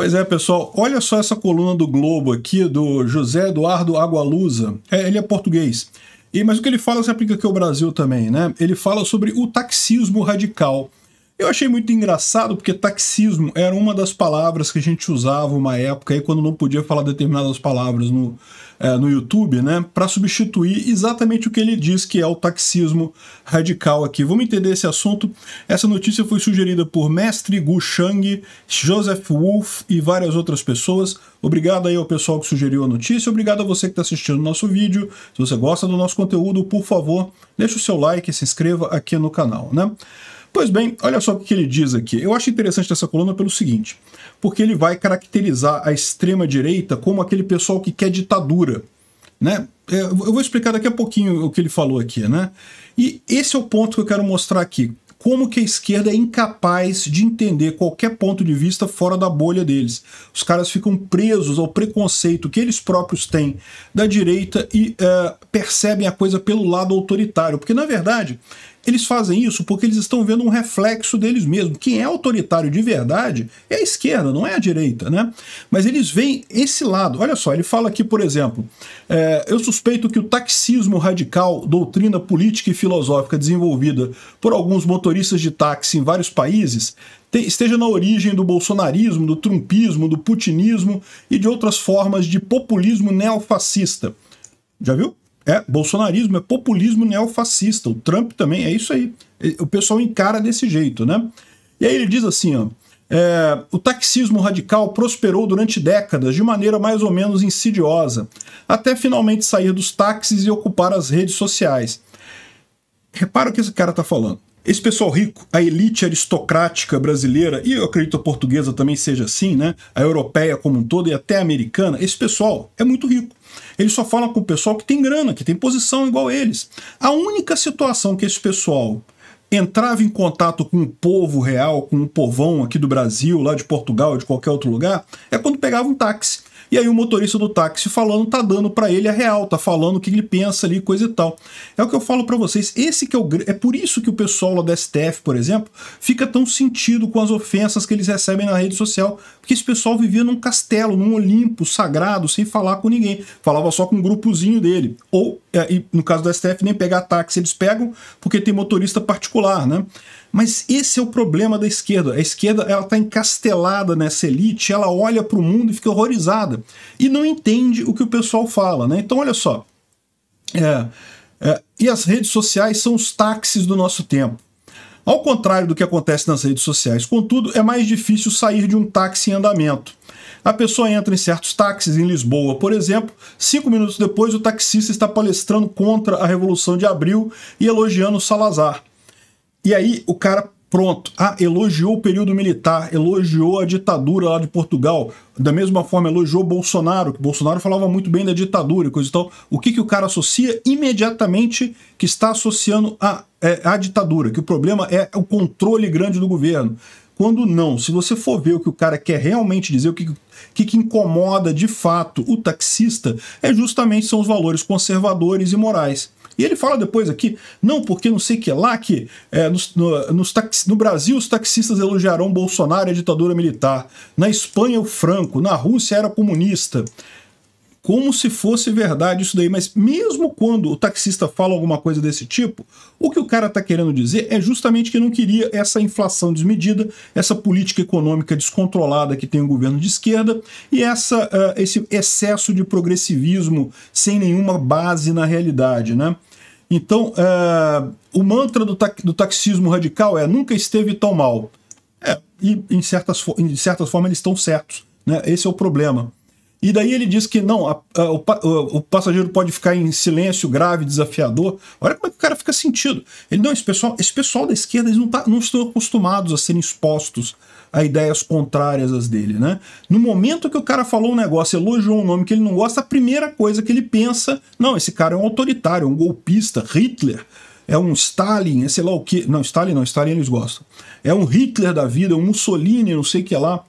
Pois é, pessoal, olha só essa coluna do Globo aqui, do José Eduardo Agualusa. É, ele é português. E, mas o que ele fala se aplica aqui ao Brasil também, né? Ele fala sobre o taxismo radical. Eu achei muito engraçado porque taxismo era uma das palavras que a gente usava uma época aí quando não podia falar determinadas palavras no, é, no YouTube, né? Para substituir exatamente o que ele diz que é o taxismo radical aqui. Vamos entender esse assunto. Essa notícia foi sugerida por Mestre Gu Shang, Joseph Wolf e várias outras pessoas. Obrigado aí ao pessoal que sugeriu a notícia. Obrigado a você que está assistindo o nosso vídeo. Se você gosta do nosso conteúdo, por favor, deixe o seu like e se inscreva aqui no canal, né? Pois bem, olha só o que ele diz aqui. Eu acho interessante essa coluna pelo seguinte, porque ele vai caracterizar a extrema-direita como aquele pessoal que quer ditadura. Né? É, eu vou explicar daqui a pouquinho o que ele falou aqui. Né? E esse é o ponto que eu quero mostrar aqui. Como que a esquerda é incapaz de entender qualquer ponto de vista fora da bolha deles. Os caras ficam presos ao preconceito que eles próprios têm da direita e uh, percebem a coisa pelo lado autoritário. Porque, na verdade, eles fazem isso porque eles estão vendo um reflexo deles mesmos. Quem é autoritário de verdade é a esquerda, não é a direita, né? Mas eles veem esse lado. Olha só, ele fala aqui, por exemplo, é, eu suspeito que o taxismo radical, doutrina política e filosófica desenvolvida por alguns motoristas de táxi em vários países, esteja na origem do bolsonarismo, do trumpismo, do putinismo e de outras formas de populismo neofascista. Já viu? É bolsonarismo, é populismo neofascista. O Trump também é isso aí. O pessoal encara desse jeito, né? E aí ele diz assim, ó. É, o taxismo radical prosperou durante décadas de maneira mais ou menos insidiosa, até finalmente sair dos táxis e ocupar as redes sociais. Repara o que esse cara está falando. Esse pessoal rico, a elite aristocrática brasileira, e eu acredito a portuguesa também seja assim, né? A europeia como um todo e até a americana, esse pessoal é muito rico. ele só fala com o pessoal que tem grana, que tem posição igual eles. A única situação que esse pessoal entrava em contato com o povo real, com o povão aqui do Brasil, lá de Portugal, de qualquer outro lugar, é quando pegava um táxi. E aí o motorista do táxi falando tá dando para ele a real, tá falando o que ele pensa ali, coisa e tal. É o que eu falo para vocês, esse que é o é por isso que o pessoal lá da STF, por exemplo, fica tão sentido com as ofensas que eles recebem na rede social, porque esse pessoal vivia num castelo, num Olimpo sagrado, sem falar com ninguém, falava só com um grupozinho dele ou é, e no caso do STF, nem pegar táxi eles pegam porque tem motorista particular, né? Mas esse é o problema da esquerda. A esquerda ela está encastelada nessa elite, ela olha para o mundo e fica horrorizada e não entende o que o pessoal fala, né? Então olha só, é, é, e as redes sociais são os táxis do nosso tempo. Ao contrário do que acontece nas redes sociais, contudo, é mais difícil sair de um táxi em andamento. A pessoa entra em certos táxis em Lisboa, por exemplo. Cinco minutos depois, o taxista está palestrando contra a Revolução de Abril e elogiando Salazar. E aí o cara Pronto. Ah, elogiou o período militar, elogiou a ditadura lá de Portugal. Da mesma forma, elogiou Bolsonaro, que Bolsonaro falava muito bem da ditadura e coisa e tal. O que, que o cara associa imediatamente que está associando a, é, a ditadura? Que o problema é o controle grande do governo quando não, se você for ver o que o cara quer realmente dizer, o que, que, que incomoda de fato o taxista, é justamente são os valores conservadores e morais. E ele fala depois aqui, não, porque não sei que lá que é, nos, no, nos no Brasil os taxistas elogiarão Bolsonaro e a ditadura militar. Na Espanha o Franco, na Rússia era comunista como se fosse verdade isso daí. Mas mesmo quando o taxista fala alguma coisa desse tipo, o que o cara está querendo dizer é justamente que não queria essa inflação desmedida, essa política econômica descontrolada que tem o governo de esquerda e essa, uh, esse excesso de progressivismo sem nenhuma base na realidade, né? Então, uh, o mantra do, ta do taxismo radical é nunca esteve tão mal. É, e em, certas em certa forma eles estão certos. Né? Esse é o problema. E daí ele diz que não, a, a, o, o, passageiro pode ficar em silêncio grave, desafiador. Olha como é que o cara fica sentido. Ele não, esse pessoal, esse pessoal da esquerda eles não, tá, não estão acostumados a serem expostos a ideias contrárias às dele, né? No momento que o cara falou um negócio, elogiou um nome que ele não gosta, a primeira coisa que ele pensa, não, esse cara é um autoritário, é um golpista, Hitler, é um Stalin, é sei lá o que. Não, Stalin não, Stalin eles gostam. É um Hitler da vida, é um Mussolini, não sei o que lá.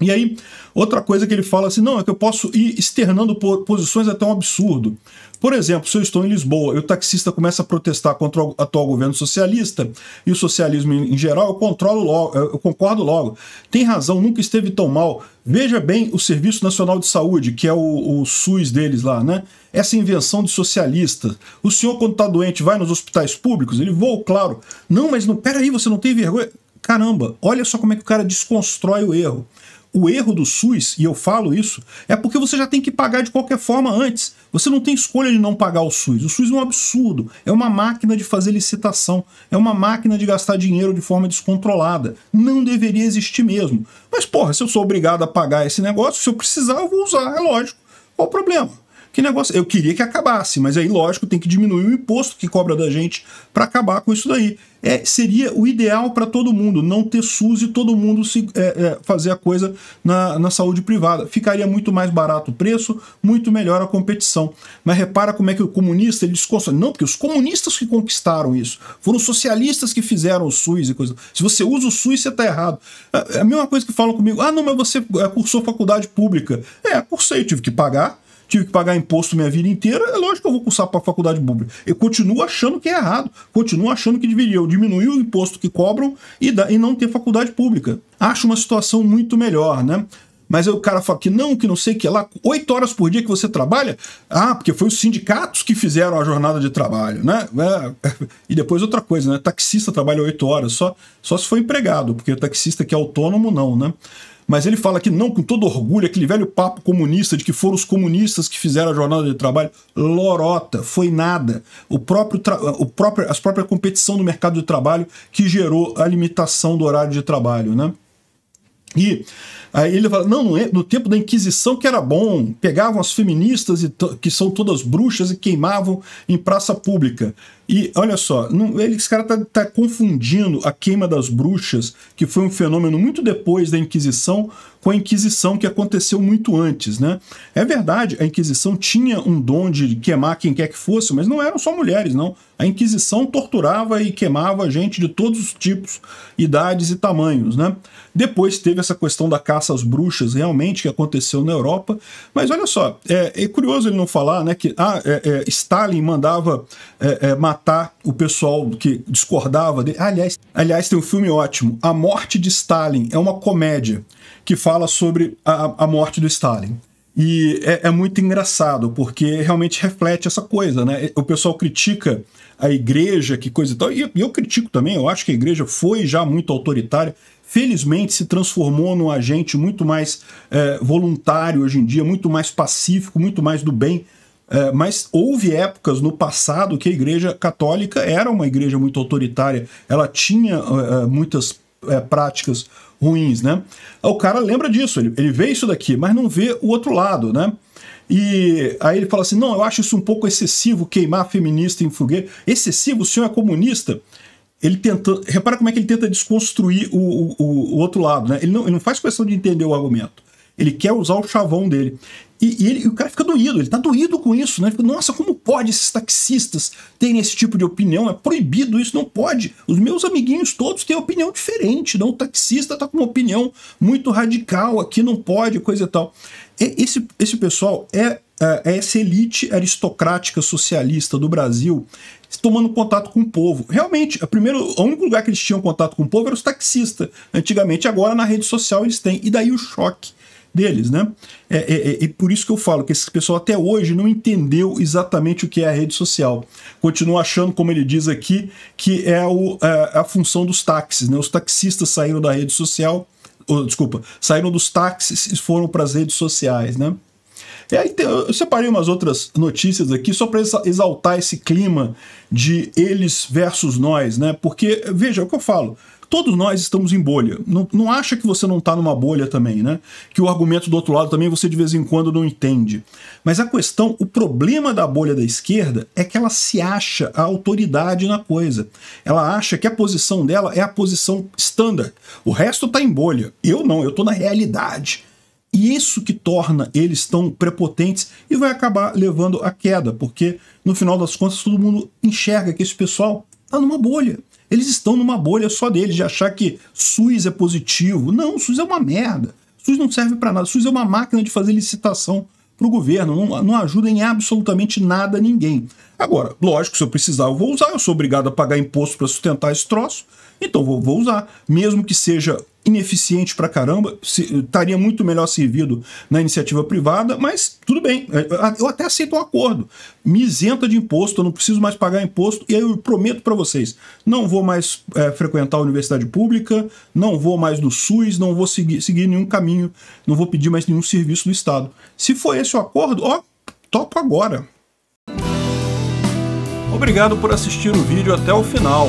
E aí, outra coisa que ele fala assim, não, é que eu posso ir externando posições até um absurdo. Por exemplo, se eu estou em Lisboa e o taxista começa a protestar contra o atual governo socialista e o socialismo em geral, eu controlo logo, eu concordo logo. Tem razão, nunca esteve tão mal. Veja bem o Serviço Nacional de Saúde, que é o, o SUS deles lá, né? Essa invenção de socialista. O senhor, quando está doente, vai nos hospitais públicos? Ele voa, claro. Não, mas não, peraí, você não tem vergonha? Caramba, olha só como é que o cara desconstrói o erro. O erro do SUS, e eu falo isso, é porque você já tem que pagar de qualquer forma antes. Você não tem escolha de não pagar o SUS. O SUS é um absurdo, é uma máquina de fazer licitação, é uma máquina de gastar dinheiro de forma descontrolada. Não deveria existir mesmo. Mas, porra, se eu sou obrigado a pagar esse negócio, se eu precisar, eu vou usar, é lógico. Qual o problema? Que negócio. Eu queria que acabasse, mas aí, lógico, tem que diminuir o imposto que cobra da gente para acabar com isso daí. É, seria o ideal para todo mundo, não ter SUS e todo mundo se, é, é, fazer a coisa na, na saúde privada. Ficaria muito mais barato o preço, muito melhor a competição. Mas repara como é que o comunista ele desconstrói. Não, porque os comunistas que conquistaram isso foram socialistas que fizeram o SUS e coisa. Se você usa o SUS, você tá errado. É, é a mesma coisa que falam comigo: ah, não, mas você é, cursou faculdade pública. É, cursei, tive que pagar tive que pagar imposto minha vida inteira, é lógico que eu vou cursar para a faculdade pública. Eu continuo achando que é errado, continuo achando que deveria diminuir o imposto que cobram e, da, e não ter faculdade pública. Acho uma situação muito melhor, né? Mas aí o cara fala que não, que não sei que é lá, oito horas por dia que você trabalha, ah, porque foi os sindicatos que fizeram a jornada de trabalho, né? É, é. e depois outra coisa, né? Taxista trabalha oito horas, só, só se for empregado, porque o taxista que é autônomo, não, né? Mas ele fala que não, com todo orgulho, aquele velho papo comunista de que foram os comunistas que fizeram a jornada de trabalho. Lorota, foi nada. O próprio o próprio, as própria competição do mercado de trabalho que gerou a limitação do horário de trabalho, né? E aí ele fala: não, é, no tempo da Inquisição que era bom, pegavam as feministas que são todas bruxas e queimavam em praça pública. E olha só, não, ele, esse cara tá, tá, confundindo a queima das bruxas, que foi um fenômeno muito depois da Inquisição, com a Inquisição que aconteceu muito antes, né? É verdade, a Inquisição tinha um dom de queimar quem quer que fosse, mas não eram só mulheres, não. A Inquisição torturava e queimava gente de todos os tipos, idades e tamanhos, né? Depois teve essa questão da caça às bruxas, realmente, que aconteceu na Europa. Mas olha só, é, é curioso ele não falar, né, que ah, é, é Stalin mandava é, é, matar matar o pessoal que discordava dele. Aliás, aliás, tem um filme ótimo, A Morte de Stalin, é uma comédia que fala sobre a, a morte do Stalin. E é, é, muito engraçado, porque realmente reflete essa coisa, né? O pessoal critica a igreja, que coisa e tal, e eu critico também, eu acho que a igreja foi já muito autoritária, felizmente se transformou num agente muito mais é, voluntário hoje em dia, muito mais pacífico, muito mais do bem, é, mas houve épocas no passado que a Igreja Católica era uma igreja muito autoritária, ela tinha é, é, muitas é, práticas ruins, né? O cara lembra disso, ele, ele vê isso daqui, mas não vê o outro lado, né? E aí ele fala assim: não, eu acho isso um pouco excessivo queimar feminista em fogueira. Excessivo, o senhor é comunista? Ele tenta. Repara como é que ele tenta desconstruir o, o, o outro lado, né? Ele não, ele não faz questão de entender o argumento. Ele quer usar o chavão dele. E, e, ele, e, o cara fica doído, ele tá doído com isso, né? fica, Nossa, como pode esses taxistas terem esse tipo de opinião? É proibido isso, não pode. Os meus amiguinhos todos têm opinião diferente, não? O taxista tá com uma opinião muito radical aqui, não pode, coisa e tal. E, esse, esse pessoal é, é, é essa elite aristocrática socialista do Brasil tomando contato com o povo. Realmente, a primeiro, o único lugar que eles tinham contato com o povo era os taxistas. Antigamente, agora na rede social eles têm. E daí o choque deles, né? É, é, é, por isso que eu falo que esse pessoal até hoje não entendeu exatamente o que é a rede social. Continua achando, como ele diz aqui, que é, o, é, é a função dos táxis, né? Os taxistas saíram da rede social, ou, desculpa, saíram dos táxis e foram para as redes sociais, né? E é, aí eu separei umas outras notícias aqui só para exaltar esse clima de eles versus nós, né? Porque, veja, é o que eu falo. Todos nós estamos em bolha. Não, não acha que você não está numa bolha também, né? Que o argumento do outro lado também você de vez em quando não entende. Mas a questão, o problema da bolha da esquerda é que ela se acha a autoridade na coisa. Ela acha que a posição dela é a posição standard. O resto está em bolha. Eu não, eu estou na realidade. E isso que torna eles tão prepotentes e vai acabar levando à queda, porque no final das contas todo mundo enxerga que esse pessoal está numa bolha. Eles estão numa bolha só deles, de achar que SUS é positivo. Não, SUS é uma merda. SUS não serve para nada. SUS é uma máquina de fazer licitação para o governo, não, não ajuda em absolutamente nada ninguém. Agora, lógico, se eu precisar, eu vou usar, eu sou obrigado a pagar imposto para sustentar esse troço, então vou, vou usar. Mesmo que seja ineficiente pra caramba, estaria muito melhor servido na iniciativa privada, mas tudo bem, é, eu até aceito o um acordo, me isenta de imposto, eu não preciso mais pagar imposto, e aí eu prometo para vocês, não vou mais é, frequentar a universidade pública, não vou mais no SUS, não vou seguir, seguir nenhum caminho, não vou pedir mais nenhum serviço do Estado. Se for esse o acordo, ó, topo agora. Obrigado por assistir o vídeo até o final.